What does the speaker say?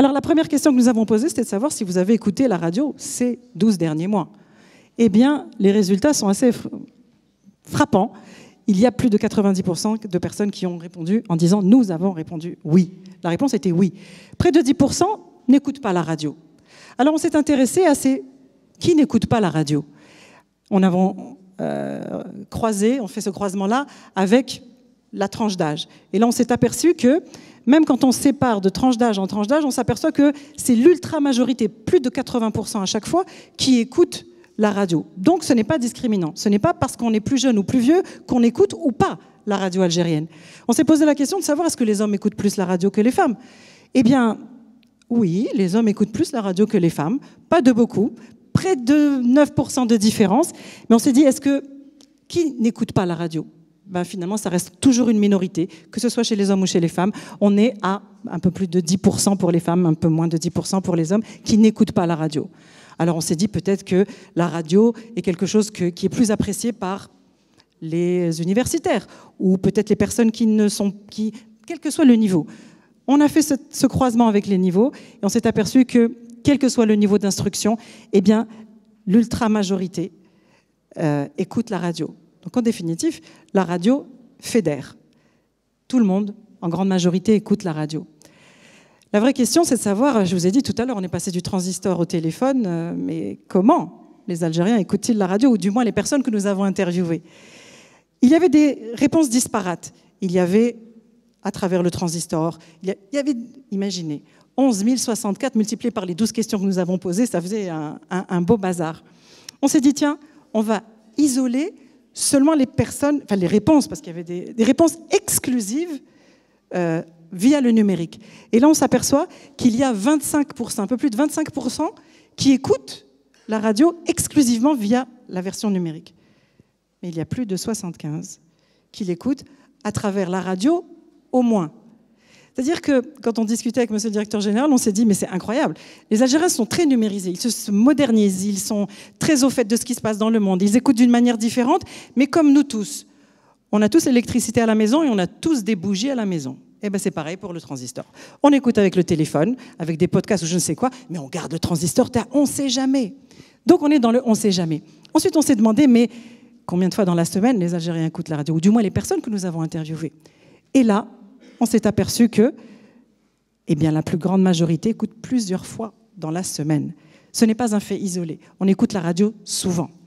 Alors la première question que nous avons posée, c'était de savoir si vous avez écouté la radio ces 12 derniers mois. Eh bien, les résultats sont assez frappants. Il y a plus de 90% de personnes qui ont répondu en disant nous avons répondu oui. La réponse était oui. Près de 10% n'écoutent pas la radio. Alors on s'est intéressé à ces qui n'écoutent pas la radio. On a euh, croisé, on fait ce croisement-là avec la tranche d'âge. Et là on s'est aperçu que même quand on sépare de tranche d'âge en tranche d'âge, on s'aperçoit que c'est l'ultra-majorité, plus de 80% à chaque fois, qui écoute la radio. Donc ce n'est pas discriminant. Ce n'est pas parce qu'on est plus jeune ou plus vieux qu'on écoute ou pas la radio algérienne. On s'est posé la question de savoir est-ce que les hommes écoutent plus la radio que les femmes. Eh bien, oui, les hommes écoutent plus la radio que les femmes, pas de beaucoup, près de 9% de différence. Mais on s'est dit, est-ce que qui n'écoute pas la radio ben, finalement, ça reste toujours une minorité, que ce soit chez les hommes ou chez les femmes. On est à un peu plus de 10% pour les femmes, un peu moins de 10% pour les hommes qui n'écoutent pas la radio. Alors on s'est dit peut-être que la radio est quelque chose qui est plus apprécié par les universitaires ou peut-être les personnes qui ne sont, quel que soit le niveau. On a fait ce, croisement avec les niveaux et on s'est aperçu que, quel que soit le niveau d'instruction, eh bien, l'ultra-majorité euh, écoute la radio. Donc en définitive, la radio fédère. Tout le monde, en grande majorité, écoute la radio. La vraie question, c'est de savoir, je vous ai dit tout à l'heure, on est passé du transistor au téléphone, euh, mais comment les Algériens écoutent-ils la radio, ou du moins les personnes que nous avons interviewées Il y avait des réponses disparates. Il y avait, à travers le transistor, il y avait, imaginez, 11 064 multipliés par les 12 questions que nous avons posées, ça faisait un beau bazar. On s'est dit, tiens, on va isoler seulement les personnes, enfin les réponses, parce qu'il y avait des, réponses exclusives euh, via le numérique. Et là, on s'aperçoit qu'il y a 25%, un peu plus de 25% qui écoutent la radio exclusivement via la version numérique. Mais il y a plus de 75 qui l'écoutent à travers la radio au moins c'est-à-dire que quand on discutait avec monsieur le directeur général, on s'est dit, mais c'est incroyable. Les Algériens sont très numérisés, ils se modernisent, ils sont très au fait de ce qui se passe dans le monde, ils écoutent d'une manière différente, mais comme nous tous, on a tous l'électricité à la maison et on a tous des bougies à la maison. Eh ben c'est pareil pour le transistor. On écoute avec le téléphone, avec des podcasts ou je ne sais quoi, mais on garde le transistor, on ne sait jamais. Donc on est dans le on ne sait jamais. Ensuite, on s'est demandé, mais combien de fois dans la semaine les Algériens écoutent la radio, ou du moins les personnes que nous avons interviewées Et là, on s'est aperçu que eh bien, la plus grande majorité écoute plusieurs fois dans la semaine. Ce n'est pas un fait isolé. On écoute la radio souvent.